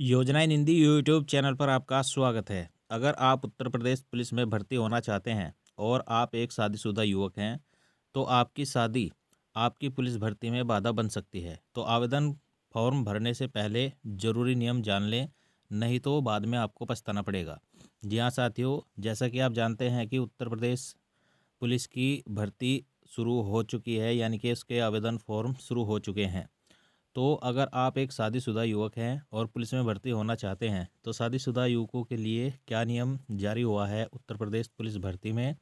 योजना इन Hindi YouTube channel पर आपका स्वागत है अगर आप उत्तर प्रदेश पुलिस में भर्ती होना चाहते हैं और आप एक शादीशुदा युवक हैं तो आपकी शादी आपकी पुलिस भर्ती में बाधा बन सकती है तो आवेदन फॉर्म भरने से पहले ज़रूरी नियम जान लें नहीं तो बाद में आपको पछताना पड़ेगा जी हाँ साथियों जैसा कि आप जानते हैं कि उत्तर प्रदेश पुलिस की भर्ती शुरू हो चुकी है यानी कि उसके आवेदन फॉर्म शुरू हो चुके हैं तो अगर आप एक शादीशुदा युवक हैं और पुलिस में भर्ती होना चाहते हैं तो शादीशुदा युवकों के लिए क्या नियम जारी हुआ है उत्तर प्रदेश पुलिस भर्ती में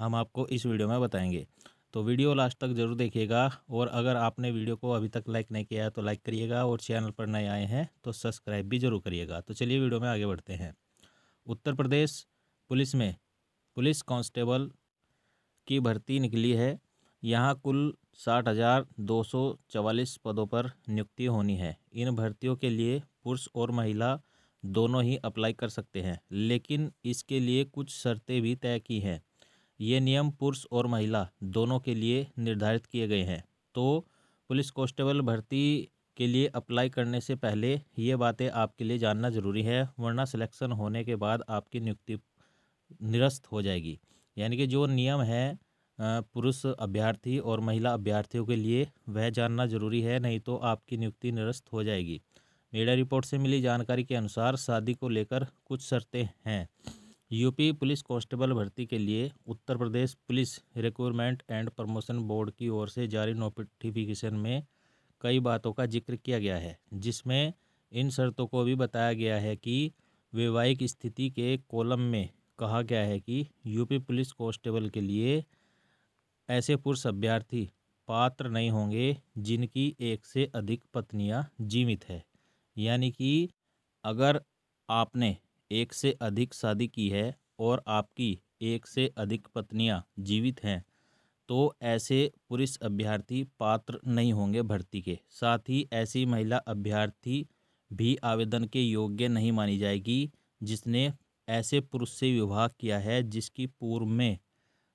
हम आपको इस वीडियो में बताएंगे तो वीडियो लास्ट तक ज़रूर देखिएगा और अगर आपने वीडियो को अभी तक लाइक नहीं किया है तो लाइक करिएगा और चैनल पर नए आए हैं तो सब्सक्राइब भी जरूर करिएगा तो चलिए वीडियो में आगे बढ़ते हैं उत्तर प्रदेश पुलिस में पुलिस कांस्टेबल की भर्ती निकली है यहाँ कुल साठ हज़ार दो सौ चवालीस पदों पर नियुक्ति होनी है इन भर्तियों के लिए पुरुष और महिला दोनों ही अप्लाई कर सकते हैं लेकिन इसके लिए कुछ शर्तें भी तय की हैं ये नियम पुरुष और महिला दोनों के लिए निर्धारित किए गए हैं तो पुलिस कॉन्स्टेबल भर्ती के लिए अप्लाई करने से पहले ये बातें आपके लिए जानना ज़रूरी है वरना सिलेक्शन होने के बाद आपकी नियुक्ति निरस्त हो जाएगी यानी कि जो नियम है पुरुष अभ्यर्थी और महिला अभ्यर्थियों के लिए वह जानना जरूरी है नहीं तो आपकी नियुक्ति निरस्त हो जाएगी मीडिया रिपोर्ट से मिली जानकारी के अनुसार शादी को लेकर कुछ शर्तें हैं यूपी पुलिस कांस्टेबल भर्ती के लिए Uttar Pradesh police recruitment and promotion board की ओर से जारी नोटिफिकेशन में कई बातों का जिक्र किया गया है जिसमें इन शर्तों को भी बताया गया है कि वैवाहिक स्थिति के कॉलम में कहा गया है कि यूपी पुलिस कांस्टेबल के लिए ऐसे पुरुष अभ्यर्थी पात्र नहीं होंगे जिनकी एक से अधिक पत्नियां जीवित है यानी कि अगर आपने एक से अधिक शादी की है और आपकी एक से अधिक पत्नियां जीवित हैं तो ऐसे पुरुष अभ्यर्थी पात्र नहीं होंगे भर्ती के साथ ही ऐसी महिला अभ्यर्थी भी आवेदन के योग्य नहीं मानी जाएगी जिसने ऐसे पुरुष से विवाह किया है जिसकी पूर्व में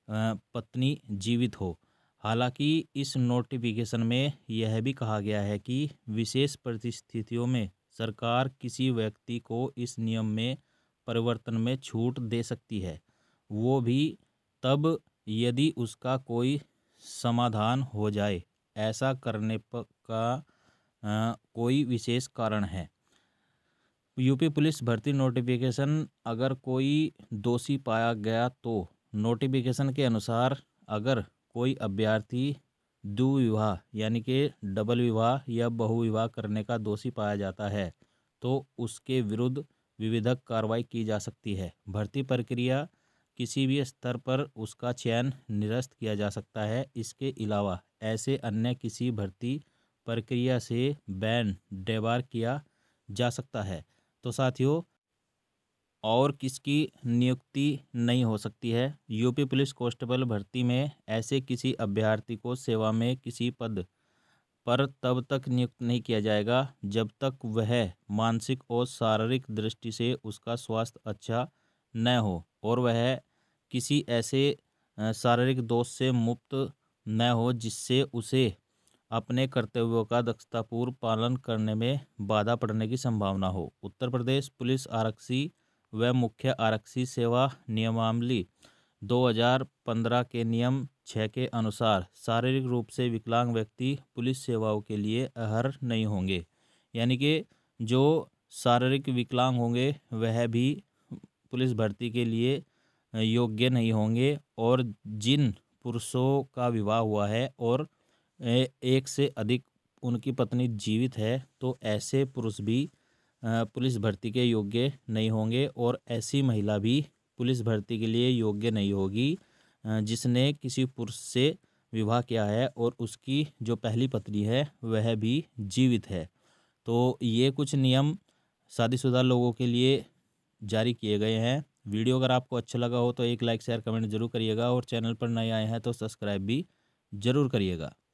पत्नी जीवित हो हालांकि इस नोटिफिकेशन में यह भी कहा गया है कि विशेष परिस्थितियों में सरकार किसी व्यक्ति को इस नियम में परिवर्तन में छूट दे सकती है वो भी तब यदि उसका कोई समाधान हो जाए ऐसा करने पर का आ, कोई विशेष कारण है यूपी पुलिस भर्ती नोटिफिकेशन अगर कोई दोषी पाया गया तो नोटिफिकेशन के अनुसार अगर कोई अभ्यर्थी द्विविवाह यानी कि डबल विवाह या बहुविवाह करने का दोषी पाया जाता है तो उसके विरुद्ध विविधक कार्रवाई की जा सकती है भर्ती प्रक्रिया किसी भी स्तर पर उसका चयन निरस्त किया जा सकता है इसके अलावा ऐसे अन्य किसी भर्ती प्रक्रिया से बैन डेबार किया जा सकता है तो साथियों और किसकी नियुक्ति नहीं हो सकती है यूपी पुलिस कॉन्स्टेबल भर्ती में ऐसे किसी अभ्यर्थी को सेवा में किसी पद पर तब तक नियुक्त नहीं किया जाएगा जब तक वह मानसिक और शारीरिक दृष्टि से उसका स्वास्थ्य अच्छा न हो और वह किसी ऐसे शारीरिक दोष से मुक्त न हो जिससे उसे अपने कर्तव्यों का दक्षतापूर्व पालन करने में बाधा पड़ने की संभावना हो उत्तर प्रदेश पुलिस आरक्षी व मुख्य आरक्षी सेवा नियमावली 2015 के नियम छः के अनुसार शारीरिक रूप से विकलांग व्यक्ति पुलिस सेवाओं के लिए अहर नहीं होंगे यानी कि जो शारीरिक विकलांग होंगे वह भी पुलिस भर्ती के लिए योग्य नहीं होंगे और जिन पुरुषों का विवाह हुआ है और एक से अधिक उनकी पत्नी जीवित है तो ऐसे पुरुष भी पुलिस भर्ती के योग्य नहीं होंगे और ऐसी महिला भी पुलिस भर्ती के लिए योग्य नहीं होगी जिसने किसी पुरुष से विवाह किया है और उसकी जो पहली पत्नी है वह भी जीवित है तो ये कुछ नियम शादीशुदा लोगों के लिए जारी किए गए हैं वीडियो अगर आपको अच्छा लगा हो तो एक लाइक शेयर कमेंट जरूर करिएगा और चैनल पर नए आए हैं तो सब्सक्राइब भी ज़रूर करिएगा